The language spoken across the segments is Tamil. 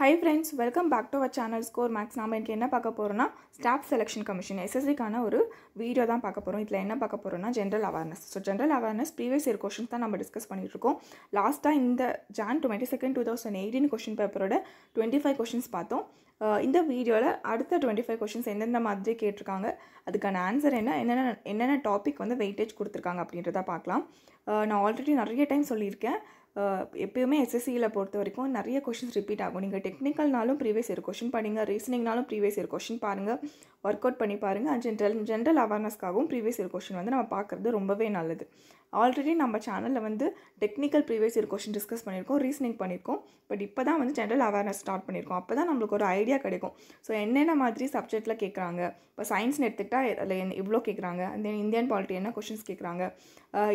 High friends welcome back to our channel score max நாம் இன்றைக்கி என்ன பார்க்க போகிறோம்னா ஸ்டாஃப் செலெக்ஷன் கமிஷன் எஸ்எஸ்சிக்கான ஒரு வீடியோ தான் பார்க்க போகிறோம் இதில் என்ன பார்க்க போகிறோம்னா general awareness so general awareness previous year questions தான் நம்ம டிஸ்கஸ் பண்ணிகிட்ருக்கோம் லாஸ்ட்டாக இந்த Jan twenty second two thousand eighteen question பேப்பரோட டுவெண்ட்டி ஃபைவ் கொஷின்ஸ் பார்த்தோம் இந்த வீடியோவில் அடுத்த டுவெண்ட்டி ஃபைவ் கொஷின்ஸ் எந்தெந்த மாதிரி கேட்டிருக்காங்க அதுக்கான ஆன்சர் என்ன என்னென்ன என்னென்ன டாபிக் வந்து வெயிட்டேஜ் கொடுத்துருக்காங்க அப்படின்றத பார்க்கலாம் நான் ஆல்ரெடி நிறைய டைம் சொல்லியிருக்கேன் எப்பயுமே எஸ்எஸ்சியில் பொறுத்த வரைக்கும் நிறைய கொஷின்ஸ் ரிப்பீட் ஆகும் நீங்கள் டெக்னிக்கல்னாலும் ப்ரீவியஸ் இயர் கொஷின் படிங்க ரீசனிங்னாலும் ப்ரீவியஸ் இயர் கொஷின் பாருங்கள் ஒர்க் அவுட் பண்ணி பாருங்கள் அண்ட் ஜென்ரல் ஜென்ரல் அவேர்னஸ்க்காகவும் ப்ரீவியஸ் இயர் கொஷின் வந்து நம்ம பார்க்குறது ரொம்பவே நல்லது ஆல்ரெடி நம்ம சேனலில் வந்து technical previous year question discuss பண்ணியிருக்கோம் ரீசனிங் பண்ணியிருக்கோம் பட் இப்போ தான் வந்து ஜென்ரல் அவேர்னஸ் ஸ்டார்ட் பண்ணியிருக்கோம் அப்போ தான் நம்மளுக்கு ஒரு ஐடியா கிடைக்கும் ஸோ என்னென்ன மாதிரி சப்ஜெக்ட்டில் கேட்குறாங்க இப்போ சயின்ஸ்னு எடுத்துக்கிட்டால் அதில் இவ்வளோ கேட்குறாங்க அந்த இந்தியன் பாலிட்டி என்ன கொஷின்ஸ் கேட்குறாங்க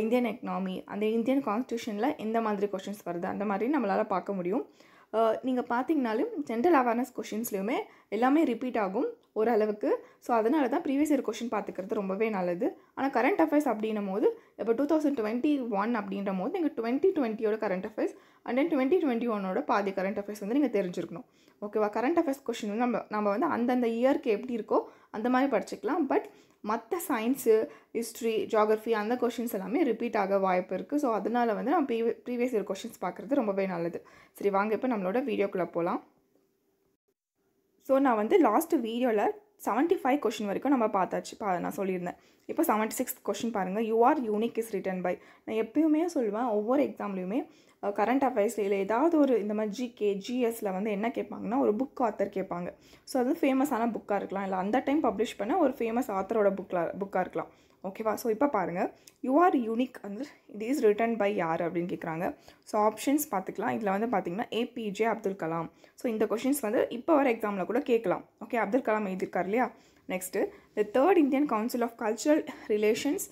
இந்தியன் எக்கனாமி அந்த இந்தியன் கான்ஸ்டியூஷனில் எந்த மாதிரி கொஷின்ஸ் வருது அந்த மாதிரி நம்மளால் பார்க்க முடியும் நீங்கள் பார்த்தீங்கனாலும் ஜென்ரல் அவேர்னஸ் கொஷின்ஸ்லையுமே எல்லாமே ரிப்பீட் ஆகும் ஓரளவுக்கு ஸோ அதனால தான் ப்ரீவியஸ் இயர் கொஷின் பார்த்துக்கிறது ரொம்பவே நல்லது ஆனால் கரண்ட் அஃபேர்ஸ் அப்படின்னும் போது இப்போ டூ தௌசண்ட் டுவெண்ட்டி ஒன் அப்படின்ற போது நீங்கள் டுவெண்ட்டி டுவெண்ட்டியோட current affairs and then twenty twenty ஒன்னோட பாதி கரண்ட் அஃபேர்ஸ் வந்து நீங்கள் தெரிஞ்சிருக்கணும் ஓகேவா கரண்ட் அஃபேர்ஸ் கொஷின் வந்து நம்ம நம்ம வந்து அந்தந்த இயர்க்கு எப்படி இருக்கோ அந்த மாதிரி படிச்சுக்கலாம் பட் மற்ற சயின்ஸு ஹிஸ்ட்ரி ஜாகிரஃபி அந்த கொஷின்ஸ் எல்லாமே ரிப்பீட் ஆக வாய்ப்பு இருக்குது ஸோ அதனால் வந்து நம்ம ப்ரீவி ப்ரீவியஸ் இயர் கொஷின்ஸ் பார்க்குறது ரொம்பவே நல்லது சரி வாங்க இப்போ நம்மளோட வீடியோக்குள்ளே போகலாம் ஸோ நான் வந்து லாஸ்ட்டு வீடியோவில் செவன்ட்டி ஃபைவ் கொஷின் வரைக்கும் நம்ம பார்த்தாச்சு பா நான் சொல்லியிருந்தேன் இப்போ செவன்ட்டி சிக்ஸ் கொஷின் பாருங்கள் you are unique is written by நான் எப்பயுமே சொல்லுவேன் ஒவ்வொரு எக்ஸாம்லேயுமே கரண்ட் அஃபேர்ஸில் இல்லை ஏதாவது ஒரு இந்த மாதிரி ஜிகே ஜிஎஸில் வந்து என்ன கேட்பாங்கன்னா ஒரு புக் ஆத்தர் கேட்பாங்க ஸோ அது ஃபேமஸான புக்காக இருக்கலாம் இல்லை அந்த டைம் பப்ளிஷ் பண்ண ஒரு ஃபேமஸ் ஆத்தரோட புக்கில் புக்காக இருக்கலாம் ஓகேவா ஸோ இப்போ பாருங்கள் யூ ஆர் யூனிக் வந்து இட் இஸ் ரிட்டன் பை யார் அப்படின்னு கேட்குறாங்க ஸோ ஆப்ஷன்ஸ் பார்த்துக்கலாம் இதில் வந்து பார்த்திங்கன்னா ஏபிஜே அப்துல் கலாம் ஸோ இந்த கொஷின்ஸ் வந்து இப்போ வர எக்ஸாமில் கூட கேட்கலாம் ஓகே அப்துல் கலாம் எழுதியிருக்கார் இல்லையா next the third Indian council of cultural relations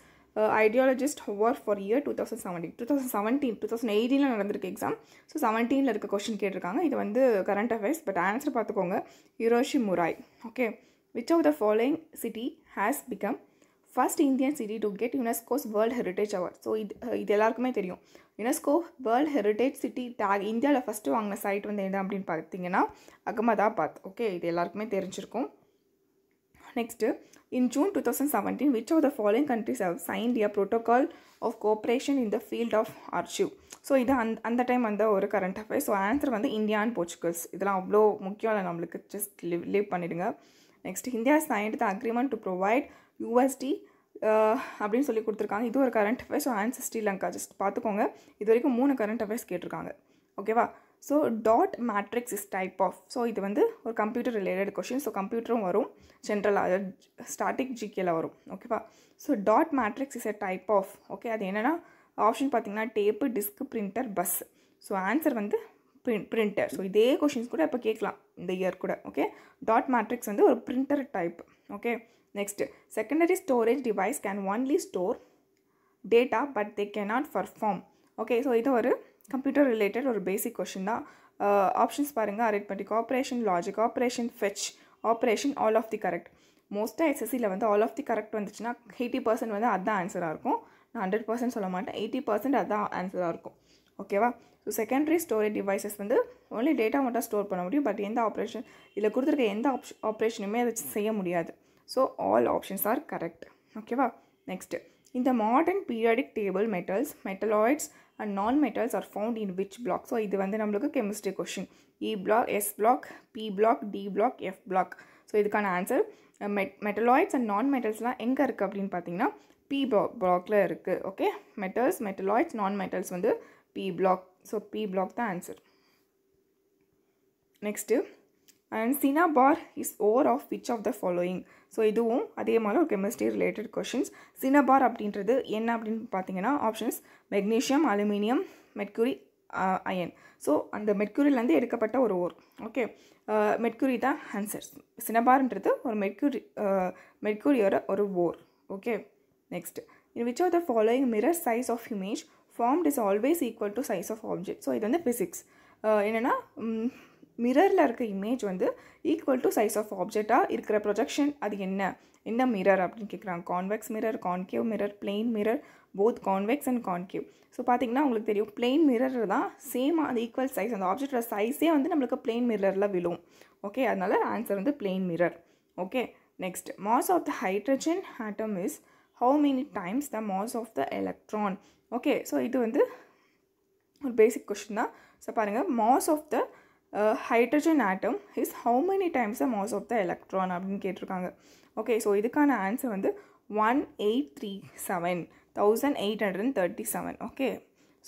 ideologist hour for year two thousand seventeen two thousand seventeen two thousand எயிட்டீனில் நடந்திருக்கு எக்ஸாம் ஸோ செவன்டீனில் இருக்க கொஷின் கேட்டிருக்காங்க இது வந்து கரண்ட் அஃபேர்ஸ் பட் ஆன்சர் பார்த்துக்கோங்க யுரோஷி முராய் okay which of the following city has become first Indian city to get UNESCO's world heritage award so இது இது எல்லாருக்குமே தெரியும் UNESCO world heritage city tag இந்தியாவில் ஃபஸ்ட்டு வாங்கின சைட் வந்து என்ன அப்படின்னு பார்த்தீங்கன்னா அகமதாபாத் ஓகே இது எல்லாருக்குமே தெரிஞ்சிருக்கும் in June two thousand seventeen which of the following countries have signed year protocol of cooperation in the field of archive so இது அந் அந்த டைம் வந்த ஒரு கரண்ட் அஃபேர் ஸோ ஆன்சர் வந்து இந்தியா அண்ட் போர்ச்சுகல்ஸ் இதெல்லாம் அவ்வளோ முக்கியம் இல்லை நம்மளுக்கு ஜஸ்ட் லிவ் லீவ் பண்ணிவிடுங்க next India signed the agreement to provide USD அப்படின்னு சொல்லி கொடுத்துருக்காங்க இது ஒரு current affairs so answer Sri Lanka just பார்த்துக்கோங்க இது வரைக்கும் மூணு கரண்ட் அஃபேர்ஸ் கேட்டிருக்காங்க ஓகேவா so dot matrix is type of so இது வந்து ஒரு கம்ப்யூட்டர் ரிலேட்டட் கொஷின் ஸோ கம்ப்யூட்டரும் வரும் ஜென்ரலாக ஸ்டாட்டிக் ஜிகேல வரும் ஓகேவா so dot matrix is a type of okay அது என்னென்னா ஆப்ஷன் பார்த்தீங்கன்னா tape disk printer bus so answer வந்து பிரிண்ட் பிரிண்டர் ஸோ இதே கொஷின்ஸ் கூட இப்போ கேட்கலாம் இந்த இயர் கூட ஓகே டாட் மேட்ரிக்ஸ் வந்து ஒரு printer type okay next secondary storage device can only store data but they can not perform okay so இது ஒரு கம்ப்யூட்டர் ரிலேட்டட் ஒரு பேசிக் கொஷின் தான் ஆப்ஷன்ஸ் பாருங்கள் அரேட் பண்ணிக்கோ operation logic operation fetch operation all of the correct மோஸ்ட்டாக எஸ்எஸ்சியில் வந்து ஆல் ஆஃப் தி கரெக்ட் வந்துச்சுன்னா எயிட்டி பர்சன்ட் வந்து அதுதான் ஆன்சராக இருக்கும் நான் ஹண்ட்ரட் பர்சன்ட் சொல்ல மாட்டேன் எயிட்டி பர்சன்ட் அதுதான் ஆன்சராக இருக்கும் ஓகேவா ஸோ செகண்டரி ஸ்டோரேஜ் டிவைசஸ் வந்து ஒன்லி டேட்டா மட்டும் ஸ்டோர் பண்ண முடியும் பட் எந்த ஆப்ரேஷன் இதில் கொடுத்துருக்க எந்த ஆப்ஷன் ஆப்ரேஷனுமே அதை செய்ய முடியாது so all options are correct okay next இந்த modern periodic table metals metalloids and non metals are found in which block so இது வந்து நம்மளுக்கு chemistry question E block S block P block D block F block so இதுக்கான answer met metalloids and non மெட்டல்ஸ்லாம் எங்கே இருக்குது அப்படின்னு பார்த்தீங்கன்னா பி பிளாக் பிளாக்ல இருக்குது okay metals metalloids non metals வந்து P block so P block தான் answer next and cinnabar is ore of which of the following so இதுவும் அதே மாதிரி ஒரு கெமிஸ்ட்ரி ரிலேட்டட் கொஷின்ஸ் சினபார் அப்படின்றது என்ன அப்படின்னு பார்த்தீங்கன்னா options magnesium aluminium mercury iron so அந்த மெட்குரியிலேருந்து எடுக்கப்பட்ட ஒரு ஓர் ஓகே மெட்குரி தான் ஆன்சர்ஸ் சினபார்ன்றது ஒரு மெட்குரி மெட்குரியோட uh, ஒரு ore okay next in which are the following mirror size of image formed is always equal to size of object so இது வந்து ஃபிசிக்ஸ் uh, என்னென்னா மிரரில் இருக்க இமேஜ் வந்து ஈக்குவல் டு சைஸ் ஆஃப் ஆப்ஜெக்டாக இருக்கிற ப்ரொஜெக்ஷன் அது என்ன என்ன மிரர் அப்படின்னு கேட்குறாங்க convex mirror concave mirror plane mirror both convex and concave so பார்த்திங்கன்னா உங்களுக்கு தெரியும் பிளெயின் மிரர் தான் சேம் அந்த ஈக்குவல் சைஸ் அந்த ஆப்ஜெக்டோட சைஸே வந்து நம்மளுக்கு பிளெயின் மிரரில் விழும் ஓகே அதனால் ஆன்சர் வந்து plane mirror okay next mass of the hydrogen atom is how many times the mass of the electron okay so இது வந்து ஒரு பேசிக் கொஷின் தான் ஸோ பாருங்கள் mass of the hydrogen atom is how many times a mass of the electron அப்படின்னு கேட்டிருக்காங்க ஓகே ஸோ இதுக்கான ஆன்சர் வந்து one eight three seven thousand eight hundred and thirty seven okay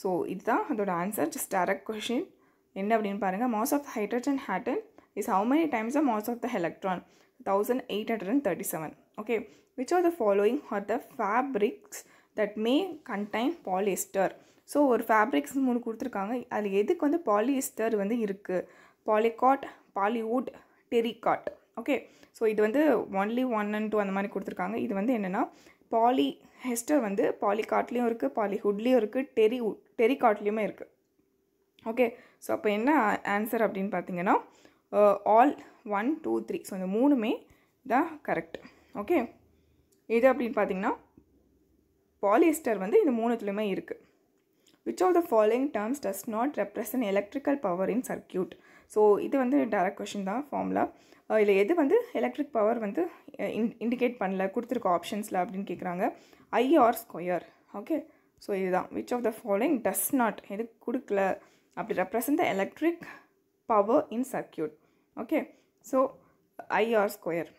so இதுதான் அதோட ஆன்சர் ஜஸ்ட் டேரக்ட் கொஷின் என்ன அப்படின்னு பாருங்கள் mass of hydrogen atom is how many times a mass of the electron thousand eight hundred and thirty seven okay which are the following are the fabrics that may contain polyester so ஒரு ஃபேப்ரிக்ஸ் மூணு கொடுத்துருக்காங்க அதில் எதுக்கு வந்து பாலிஸ்டர் வந்து இருக்குது polycot polywool terrycot okay so இது வந்து ஒன்லி ஒன் அண்ட் டூ அந்த மாதிரி கொடுத்துருக்காங்க இது வந்து என்னென்னா பாலி ஹெஸ்டர் வந்து பாலிகாட்லேயும் இருக்குது பாலிஹுட்லேயும் இருக்குது டெரி டெரிகாட்லேயுமே இருக்குது ஓகே ஸோ அப்போ என்ன ஆன்சர் அப்படின்னு பார்த்தீங்கன்னா all uh, one two three so இந்த மூணுமே தான் கரெக்ட் ஓகே இது அப்படின்னு பார்த்தீங்கன்னா பாலிஸ்டர் வந்து இந்த மூணுத்துலேயுமே இருக்குது which of the following terms does not represent electrical power in circuit so இது வந்து டேரக்ட் கொஷின் தான் ஃபார்முலா இதில் எது வந்து எலக்ட்ரிக் பவர் வந்து இன் இண்டிகேட் பண்ணல கொடுத்துருக்க ஆப்ஷன்ஸில் அப்படின்னு கேட்குறாங்க ஐஆர் ஸ்கொயர் ஓகே ஸோ இதுதான் which of the following does not எது கொடுக்கல அப்படி represent the electric power in circuit okay so I R square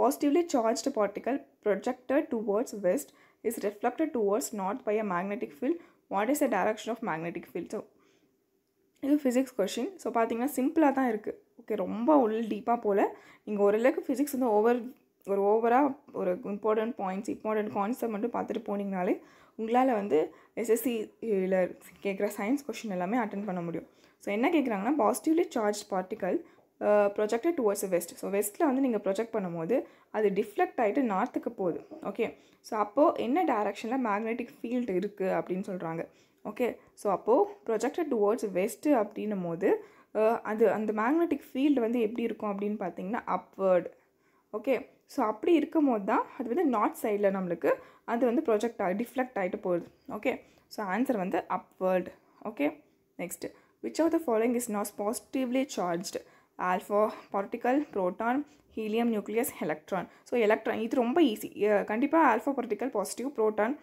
positively charged particle projected towards west is reflected towards north by a magnetic field what is the direction of magnetic field so இது ஃபிசிக்ஸ் கொஷின் ஸோ பார்த்தீங்கன்னா சிம்பிளாக தான் இருக்குது ஓகே ரொம்ப உள் டீப்பாக போல் நீங்கள் ஓரளவுக்கு ஃபிசிக்ஸ் வந்து ஓவர் ஒரு ஓவராக ஒரு இம்பார்ட்டண்ட் பாயிண்ட்ஸ் இம்பார்ட்டண்ட் கான்செப்ட் மட்டும் பார்த்துட்டு போனீங்கனாலே உங்களால் வந்து எஸ்எஸ்சியில் கேட்குற சயின்ஸ் கொஷின் எல்லாமே அட்டன் பண்ண முடியும் ஸோ என்ன கேட்குறாங்கன்னா positively charge particle projected towards west so வெஸ்ட்டில் வந்து நீங்கள் ப்ரொஜெக்ட் பண்ணும்போது அது டிஃப்ளெக்ட் ஆகிட்டு நார்த்துக்கு போகுது ஓகே ஸோ அப்போது என்ன டேரக்ஷனில் மேக்னெட்டிக் ஃபீல்டு இருக்குது அப்படின்னு சொல்கிறாங்க ஓகே ஸோ அப்போது ப்ரொஜெக்டட் டுவர்ட்ஸ் வெஸ்ட்டு அப்படின்னும் போது அது அந்த மேக்னெட்டிக் ஃபீல்டு வந்து எப்படி இருக்கும் அப்படின்னு பார்த்தீங்கன்னா அப்வேர்டு ஓகே ஸோ அப்படி இருக்கும் போது தான் அது வந்து நார்த் சைடில் நம்மளுக்கு அது வந்து ப்ரொஜெக்ட் ஆகி டிஃப்ளெக்ட் ஆகிட்டு போகுது ஓகே ஸோ ஆன்சர் வந்து upward okay next which of the following is not positively charged alpha particle proton helium nucleus electron so electron இது ரொம்ப ஈஸி கண்டிப்பாக ஆல்ஃபா பார்ட்டிக்கல் பாசிட்டிவ் ப்ரோட்டான்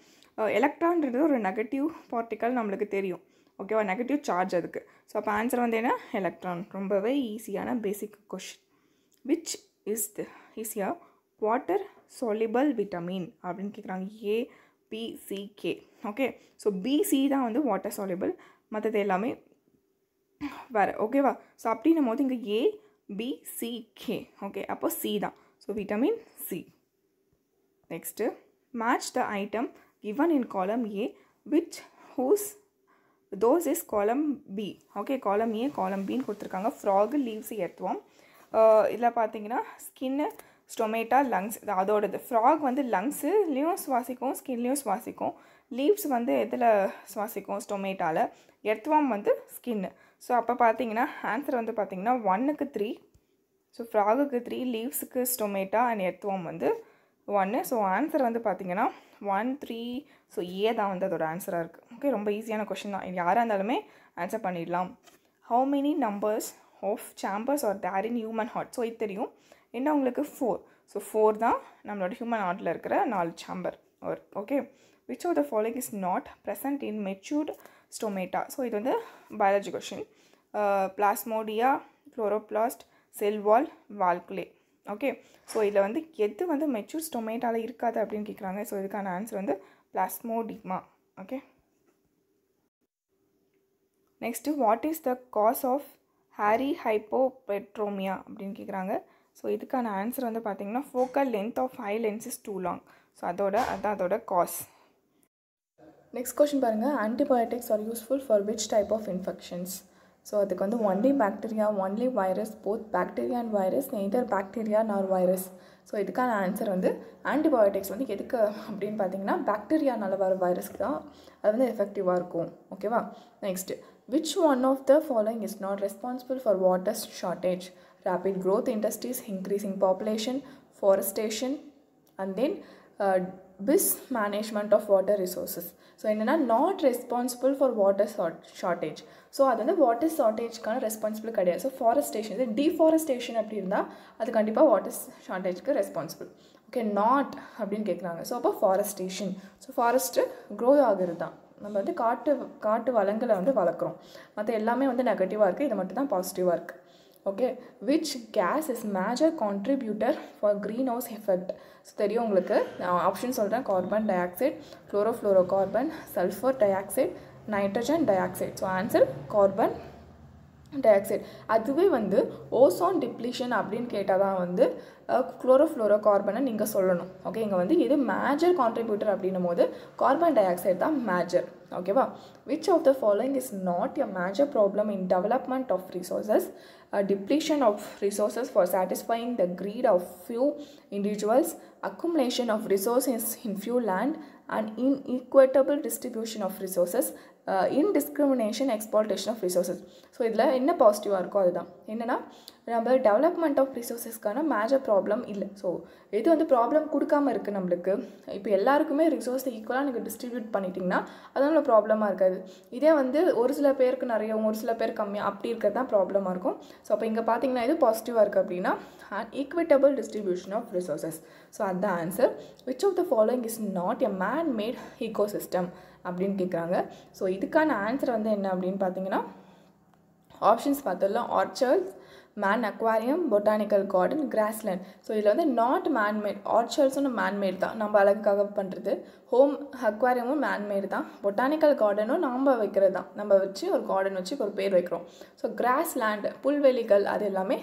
எலக்ட்ரான்றது ஒரு நெகட்டிவ் பார்ட்டிக்கல் நம்மளுக்கு தெரியும் ஓகேவா நெகட்டிவ் சார்ஜ் அதுக்கு ஸோ அப்போ ஆன்சர் வந்து என்ன எலக்ட்ரான் ரொம்பவே ஈஸியான basic question which is the ஈஸியாக வாட்டர் சொலிபல் விட்டமின் அப்படின்னு கேட்குறாங்க A B C K okay so B C தான் வந்து வாட்டர் சாலிபிள் மற்றது எல்லாமே வேறு ஓகேவா ஸோ அப்படின்னும் போது இங்கே A B C K okay அப்போது சி தான் so vitamin C next match the item given in column A which whose those is column B okay column A காலம் பின்னு கொடுத்துருக்காங்க ஃப்ராகு லீவ்ஸ் ஏற்றுவோம் இதில் பார்த்தீங்கன்னா ஸ்கின்னு ஸ்டொமேட்டா லங்ஸ் இது அதோடது ஃப்ராக் வந்து லங்ஸுலேயும் சுவாசிக்கும் ஸ்கின்லேயும் சுவாசிக்கும் லீவ்ஸ் வந்து எதில் சுவாசிக்கும் ஸ்டொமேட்டாவில் எர்த்வாம் வந்து ஸ்கின்னு ஸோ அப்போ பார்த்தீங்கன்னா ஆன்சர் வந்து பார்த்திங்கன்னா ஒன்னுக்கு த்ரீ ஸோ ஃப்ராகுக்கு த்ரீ லீவ்ஸுக்கு ஸ்டொமேட்டா அண்ட் எர்த்வம் வந்து ஒன்று ஸோ ஆன்சர் வந்து பார்த்திங்கன்னா ஒன் த்ரீ ஸோ ஏ தான் வந்து அதோட ஆன்சராக இருக்குது ஓகே ரொம்ப ஈஸியான கொஷின் தான் யாராக இருந்தாலுமே ஆன்சர் பண்ணிடலாம் how many numbers of chambers are there in human heart so இது தெரியும் என்ன உங்களுக்கு ஃபோர் ஸோ ஃபோர் தான் நம்மளோட ஹியூமன் ஹார்ட்டில் இருக்கிற நாலு chamber okay which of the following is not present in matured stomata so இது வந்து biology question plasmodesmata chloroplast cell wall vacuole okay so இதில் வந்து எது வந்து மெச்சூர் ஸ்டொமேட்டாவில் இருக்காது அப்படின்னு கேட்குறாங்க ஸோ இதுக்கான ஆன்சர் வந்து plasmodesmata okay next what is the cause of ஹாரி ஹைப்போபெட்ரோமியா அப்படின்னு கேட்குறாங்க ஸோ இதுக்கான ஆன்சர் வந்து பார்த்திங்கன்னா focal length of eye lens is too long so அதோட அதான் அதோட காஸ் நெக்ஸ்ட் கொஷின் பாருங்கள் antibiotics are useful for which type of infections so அதுக்கு வந்து only bacteria only virus both bacteria and virus neither bacteria nor virus so இதுக்கான ஆன்சர் வந்து ஆன்டிபயோட்டிக்ஸ் வந்து எதுக்கு அப்படின்னு பார்த்தீங்கன்னா பேக்டீரியானால் வர வைரஸ்க்கு தான் அது வந்து எஃபெக்டிவாக இருக்கும் ஓகேவா next which one of the following is not responsible for water shortage rapid growth industries increasing population forestation and then mismanagement of water resources so என்னென்னா not responsible for water shortage so அது வந்து வாட்டர் ஷார்ட்டேஜ்க்கான ரெஸ்பான்சிபிள் கிடையாது ஸோ ஃபாரஸ்டேஷன் இது டிஃபாரஸ்டேஷன் அப்படி இருந்தால் அது கண்டிப்பாக வாட்டர் ஷார்ட்டேஜ்க்கு ரெஸ்பான்சிபிள் ஓகே நாட் அப்படின்னு கேட்குறாங்க ஸோ அப்போ ஃபாரஸ்டேஷன் ஸோ ஃபாரஸ்ட்டு க்ரோ ஆகிறது தான் நம்ம வந்து காட்டு காட்டு வளங்களை வந்து வளர்க்குறோம் மற்ற எல்லாமே வந்து நெகட்டிவாக இருக்குது இது மட்டும் தான் பாசிட்டிவாக இருக்குது okay which gas is major contributor for greenhouse effect so தெரியும் உங்களுக்கு நான் ஆப்ஷன் சொல்கிறேன் carbon dioxide chlorofluorocarbon sulphur dioxide nitrogen dioxide so answer carbon dioxide அதுவே வந்து ஓசோன் டிப்ளீஷன் அப்படின்னு கேட்டால் தான் வந்து குளோரோஃப்ளோரோ கார்பனை நீங்கள் சொல்லணும் ஓகே இங்கே வந்து இது மேஜர் கான்ட்ரிபியூட்டர் அப்படின்னும் போது கார்பன் டை ஆக்சைடு தான் major Which of the following is not a major problem in development of resources? a depletion of resources for satisfying the greed of few individuals, accumulation of resources in few land, and inequitable distribution of resources, uh, indiscrimination exploitation of resources. So, so இதில் என்ன பாசிட்டிவாக இருக்கோ அதுதான் na நம்ம டெவலப்மெண்ட் ஆஃப் ரிசோர்ஸஸ்க்கான மேஜர் ப்ராப்ளம் இல்லை ஸோ எது வந்து ப்ராப்ளம் கொடுக்காம இருக்குது நம்மளுக்கு இப்போ எல்லாருக்குமே ரிசோர்ஸ் ஈக்குவலாக நீங்கள் டிஸ்ட்ரிபியூட் பண்ணிட்டீங்கன்னா அதனால ப்ராப்ளமாக இருக்காது இதே வந்து ஒரு சில பேருக்கு நிறைய ஒரு சில பேர் கம்மியாக அப்படி இருக்கிறது தான் ப்ராப்ளமாக இருக்கும் ஸோ அப்போ இங்கே பார்த்தீங்கன்னா இது பாசிட்டிவாக இருக்குது அப்படின்னா and equitable distribution of resources so அதுதான் answer which of the following is not a man made ecosystem அப்படின்னு கேட்குறாங்க ஸோ இதுக்கான ஆன்சர் வந்து என்ன அப்படின்னு பார்த்தீங்கன்னா ஆப்ஷன்ஸ் பார்த்தோம்ல orchards man aquarium botanical garden grassland so இதில் வந்து நாட் மேன்மேட் ஆர்ச்சர்ட்ஸும் மேன்மேட் தான் நம்ம அழகுக்காக பண்ணுறது ஹோம் அக்வாரியமும் மேன்மேட் தான் பொட்டானிக்கல் கார்டனும் நாம் வைக்கிறது தான் நம்ம வச்சு ஒரு கார்டன் வச்சு ஒரு பேர் வைக்கிறோம் ஸோ கிராஸ் லேண்டு புல்வெளிகள் அது எல்லாமே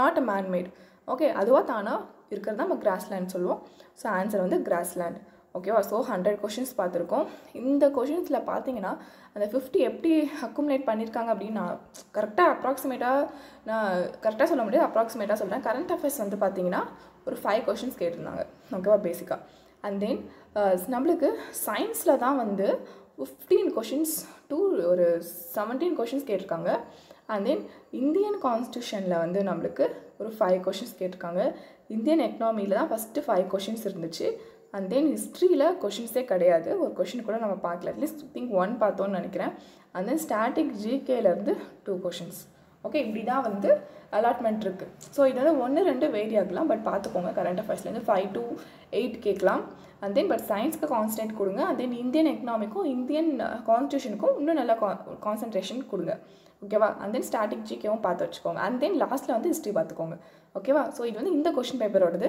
நாட் மேன்மேட் ஓகே அதுவாக தானாக இருக்கிறது நம்ம கிராஸ்லேண்ட் சொல்லுவோம் ஸோ ஆன்சர் வந்து கிராஸ்லேண்ட் ஓகேவா ஸோ ஹண்ட்ரட் கொஷின்ஸ் பார்த்துருக்கோம் இந்த கொஷின்ஸில் பார்த்தீங்கன்னா அந்த ஃபிஃப்டி எப்படி அக்குமுலேட் பண்ணியிருக்காங்க அப்படின்னு நான் கரெக்டாக அப்ராக்சிமேட்டாக நான் கரெக்டாக சொல்ல முடியாது அப்ராக்சிமேட்டாக சொல்கிறேன் கரண்ட் அஃபேர்ஸ் வந்து பார்த்தீங்கன்னா ஒரு ஃபைவ் கொஷின்ஸ் கேட்டிருந்தாங்க ஓகேவா பேசிக்காக அண்ட் தென் நம்மளுக்கு சயின்ஸில் தான் வந்து ஃபிஃப்டீன் கொஷின்ஸ் டூ ஒரு செவன்டீன் கொஷின்ஸ் கேட்டிருக்காங்க அண்ட் தென் இந்தியன் கான்ஸ்டியூஷனில் வந்து நம்மளுக்கு ஒரு ஃபைவ் கொஷின்ஸ் கேட்டிருக்காங்க இந்தியன் எக்கனாமியில் தான் ஃபஸ்ட்டு ஃபைவ் கொஷின்ஸ் இருந்துச்சு அண்ட் தென் ஹிஸ்ட்ரியில் கொஷின்ஸே கிடையாது ஒரு கொஷின் கூட நம்ம பார்க்கல அட்லீஸ்ட் திங்க் ஒன் பார்த்தோன்னு நினைக்கிறேன் அண்ட் தென் ஸ்டாட்டிக் ஜிகேலேருந்து டூ கொஷின்ஸ் ஓகே இப்படி தான் வந்து அலாட்மெண்ட் இருக்குது ஸோ இது வந்து ஒன்று ரெண்டு வேரி ஆகலாம் பட் பார்த்துக்கோங்க கரண்ட் அஃபேர்ஸ்லேருந்து ஃபைவ் டு எயிட் கேட்கலாம் அண்ட் தென் பட் சயின்ஸ்க்கு கான்சன்ட்ரேட் கொடுங்க அண்ட் தென் இந்தியன் எக்கனாமிக்கும் இந்தியன் கான்ஸ்டியூஷனுக்கும் இன்னும் நல்லா கான்சன்ட்ரேஷன் கொடுங்க ஓகேவா அண்ட் தென் ஸ்டாட்டிக் ஜிகேவும் பார்த்து வச்சுக்கோங்க அண்ட் தென் லாஸ்ட்டில் வந்து ஹிஸ்ட்ரி பார்த்துக்கோங்க ஓகேவா ஸோ இது வந்து இந்த கொஷின் பேப்பரோடது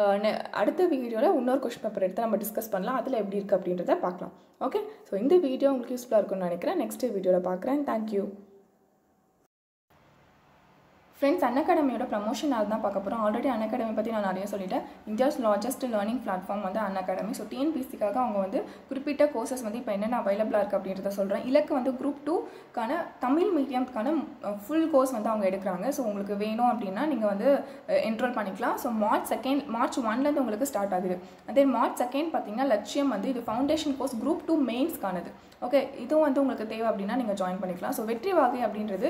uh, அடுத்த வீடியோவில் இன்னொரு கொஷின் பேப்பர் எடுத்து நம்ம டிஸ்கஸ் பண்ணலாம் அதில் எப்படி இருக்குது அப்படின்றத பார்க்கலாம் ஓகே ஸோ இந்த வீடியோ உங்களுக்கு யூஸ்ஃபுல்லாக இருக்கும்னு நினைக்கிறேன் நெக்ஸ்ட் வீடியோவில் பார்க்குறேன் தேங்க்யூ ஃப்ரெண்ட்ஸ் அன்அகாடமியோட ப்ரமோஷன் ஆள் தான் பார்க்க போகிறோம் ஆல்ரெடி அன்அகாடமி பற்றி நான் நிறைய சொல்லிட்டேன் இந்தியாஸ் லார்ஜஸ்ட் லேர்னிங் பிளாட்ஃபார்ம் வந்து அன்அகாடமி ஸோ டிஎன்பிசிக்காக அவங்க வந்து குறிப்பிட்ட கோர்சஸ் வந்து இப்போ என்னென்ன அவைலபிளாக இருக்குது அப்படின்றத சொல்கிறேன் இலக்கு வந்து குரூப் டூக்கான தமிழ் மீடியம்க்கான ஃபுல் கோர்ஸ் வந்து அவங்க எடுக்கிறாங்க ஸோ உங்களுக்கு வேணும் அப்படின்னா நீங்கள் வந்து என்ரோல் பண்ணிக்கலாம் ஸோ மார்ச் செகண்ட் மார்ச் ஒன்லேருந்து உங்களுக்கு ஸ்டார்ட் ஆகுது அதே மார்ச் செகண்ட் பார்த்தீங்கன்னா லட்சியம் வந்து இது ஃபவுண்டேஷன் கோர்ஸ் குரூப் டூ மெயின்ஸ்க்கானது ஓகே இதுவும் வந்து உங்களுக்கு தேவை அப்படின்னா நீங்கள் ஜாயின் பண்ணிக்கலாம் ஸோ வெற்றி வாகை அப்படின்றது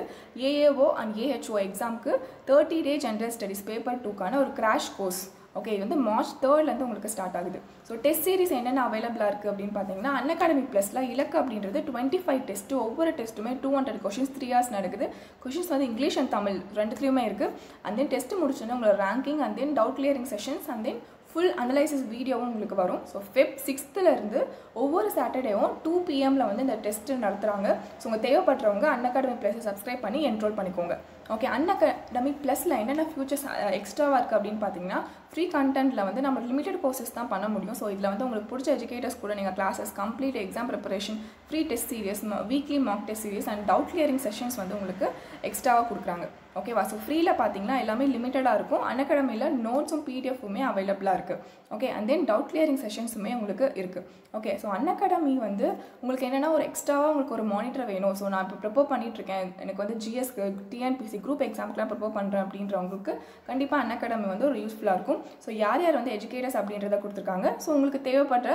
ஏஏஓ அண்ட் ஏஹெச்ஓ எக்ஸாம் நமக்கு thirty day general studies paper டூக்கான ஒரு கிராஷ் கோர்ஸ் ஓகே இது வந்து மார்ச் தேர்ட்லேருந்து உங்களுக்கு ஸ்டார்ட் ஆகுது ஸோ டெஸ்ட் சீரிஸ் என்னென்ன அவைலபிளாக இருக்குது அப்படின்னு பார்த்தீங்கன்னா அகாடமிக் ப்ளஸில் இலக்கு அப்படின்றது டுவெண்ட்டி ஃபைவ் டெஸ்ட்டு ஒவ்வொரு டெஸ்ட்டுமே two hundred questions three hours நடக்குது கொஷின்ஸ் வந்து இங்கிலீஷ் அண்ட் தமிழ் ரெண்டுத்துலேயுமே இருக்குது அண்ட் தென் டெஸ்ட் முடிச்சோன்னா உங்களோட ranking and then doubt clearing sessions and then full analysis வீடியோவும் உங்களுக்கு வரும் ஸோ ஃபெப் சிக்ஸ்த்துலேருந்து ஒவ்வொரு சாட்டர்டேவும் டூ பிஎம்மில் வந்து இந்த டெஸ்ட்டு நடத்துகிறாங்க ஸோ உங்கள் தேவைப்படுறவங்க அகாடமி ப்ளஸை சப்ஸ்கிரைப் பண்ணி என்ரோல் பண்ணிக்கோங்க ஓகே அன்அகடமிக் ப்ளஸில் என்னென்ன ஃபியூச்சர்ஸ் எக்ஸ்ட்ராவாக இருக்குது அப்படின்னு பார்த்தீங்கன்னா ஃப்ரீ கண்டென்ட்டில் வந்து நம்ம லிமிடெட் கோர்சஸ் தான் பண்ண முடியும் ஸோ இதில் வந்து உங்களுக்கு பிடிச்ச எஜுகேட்டர்ஸ் கூட நீங்கள் classes complete exam preparation free test series weekly mark test series and doubt clearing sessions வந்து உங்களுக்கு எக்ஸ்ட்ராவாக கொடுக்குறாங்க ஓகேவா ஸோ ஃப்ரீயில் பார்த்தீங்கன்னா எல்லாமே லிமிட்டடாக இருக்கும் அனகடமியில் நோட்ஸும் பிடிஎஃப்புமே அவைலபிளாக இருக்குது okay and then doubt clearing செஷன்ஸுமே உங்களுக்கு இருக்குது ஓகே ஸோ அன்னகடமி வந்து உங்களுக்கு என்னென்னா ஒரு எக்ஸ்ட்ராவாக உங்களுக்கு ஒரு மானிட்டர் வேணும் ஸோ நான் இப்போ ப்ரிப்பேர் பண்ணிகிட்ருக்கேன் எனக்கு வந்து ஜிஎஸ்க்கு டிஎன்பிசி குரூப் எக்ஸாம்க்குலாம் ப்ரிப்பேர் பண்ணுறேன் அப்படின்றவங்களுக்கு கண்டிப்பாக அன்னகடமி வந்து ஒரு யூஸ்ஃபுல்லாக இருக்கும் ஸோ யார் யார் வந்து எஜுகேட்டர்ஸ் அப்படின்றத கொடுத்துருக்காங்க ஸோ உங்களுக்கு தேவைப்படுற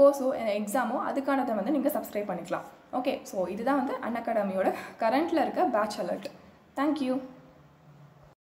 கோர்ஸோ எக்ஸாமோ அதுக்கானதை வந்து நீங்கள் சப்ஸ்கிரைப் பண்ணிக்கலாம் ஓகே ஸோ இதுதான் வந்து அன்னகடமியோட கரண்ட்டில் இருக்க பேட்ச் அலர்ட் Thank you.